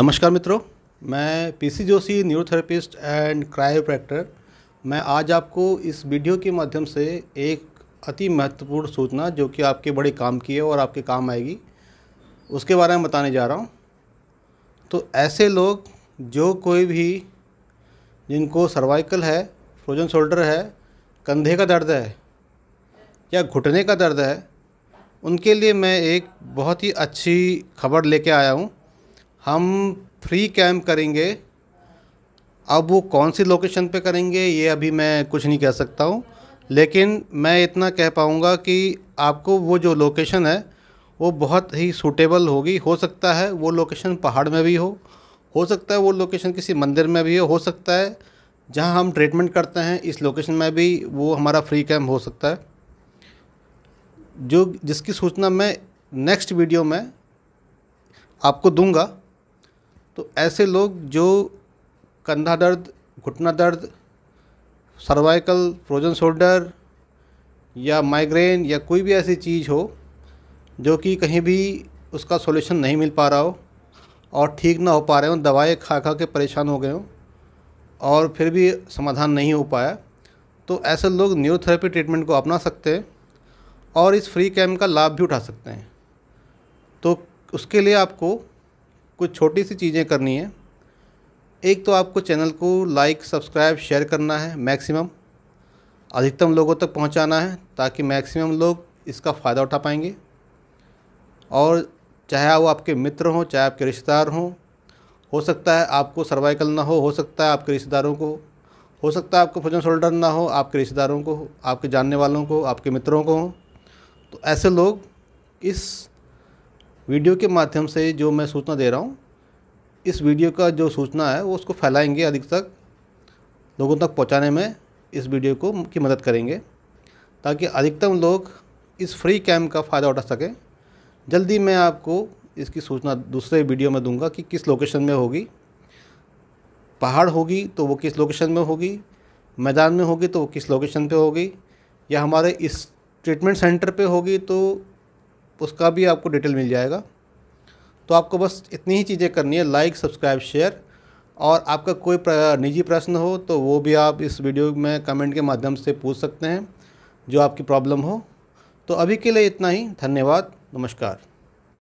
नमस्कार मित्रों मैं P C Joshi neurotherapist and chiropractor मैं आज आपको इस वीडियो के माध्यम से एक अति महत्वपूर्ण सूचना जो कि आपके बड़े काम की है और आपके काम आएगी उसके बारे में बताने जा रहा हूँ तो ऐसे लोग जो कोई भी जिनको सर्वाइकल है फ्रोजन शोल्डर है कंधे का दर्द है या घुटने का दर्द है उनके लिए मैं एक बहुत ही अच्छी खबर लेके आया हूँ हम फ्री कैम्प करेंगे अब वो कौन सी लोकेशन पे करेंगे ये अभी मैं कुछ नहीं कह सकता हूँ लेकिन मैं इतना कह पाऊँगा कि आपको वो जो लोकेशन है वो बहुत ही सूटेबल होगी हो सकता है वो लोकेशन पहाड़ में भी हो हो सकता है वो लोकेशन किसी मंदिर में भी हो हो सकता है जहाँ हम ट्रीटमेंट करते हैं इस लोकेशन में भी वो हमारा फ्री कैम्प हो सकता है जो जिसकी सूचना मैं नेक्स्ट वीडियो में आपको दूंगा तो ऐसे लोग जो कंधा दर्द घुटना दर्द सर्वाइकल फ्रोजन शोल्डर या माइग्रेन या कोई भी ऐसी चीज़ हो जो कि कहीं भी उसका सॉल्यूशन नहीं मिल पा रहा हो और ठीक ना हो पा रहे हो दवाएं खा खा के परेशान हो गए हों और फिर भी समाधान नहीं हो पाया तो ऐसे लोग न्यूरोथेरेपी ट्रीटमेंट को अपना सकते हैं और इस फ्री कैम्प का लाभ भी उठा सकते हैं तो उसके लिए आपको कुछ छोटी सी चीज़ें करनी है एक तो आपको चैनल को लाइक सब्सक्राइब शेयर करना है मैक्सिमम अधिकतम लोगों तक पहुंचाना है ताकि मैक्सिमम लोग इसका फ़ायदा उठा पाएंगे और चाहे वो आपके मित्र हों चाहे आपके रिश्तेदार हों हो सकता है आपको सर्वाइकल ना हो हो सकता है आपके रिश्तेदारों को हो सकता है आपको फ्रोजन शोल्डर ना हो आपके रिश्तेदारों को आपके जानने वालों को आपके मित्रों को तो ऐसे लोग इस वीडियो के माध्यम से जो मैं सूचना दे रहा हूँ इस वीडियो का जो सूचना है वो उसको फैलाएंगे अधिक तक लोगों तक पहुँचाने में इस वीडियो को की मदद करेंगे ताकि अधिकतम लोग इस फ्री कैम्प का फ़ायदा उठा सकें जल्दी मैं आपको इसकी सूचना दूसरे वीडियो में दूंगा कि किस लोकेशन में होगी पहाड़ होगी तो वो किस लोकेशन में होगी मैदान में होगी तो वो किस लोकेशन पे होगी या हमारे इस ट्रीटमेंट सेंटर पे होगी तो उसका भी आपको डिटेल मिल जाएगा तो आपको बस इतनी ही चीज़ें करनी है लाइक सब्सक्राइब शेयर और आपका कोई निजी प्रश्न हो तो वो भी आप इस वीडियो में कमेंट के माध्यम से पूछ सकते हैं जो आपकी प्रॉब्लम हो तो अभी के लिए इतना ही धन्यवाद नमस्कार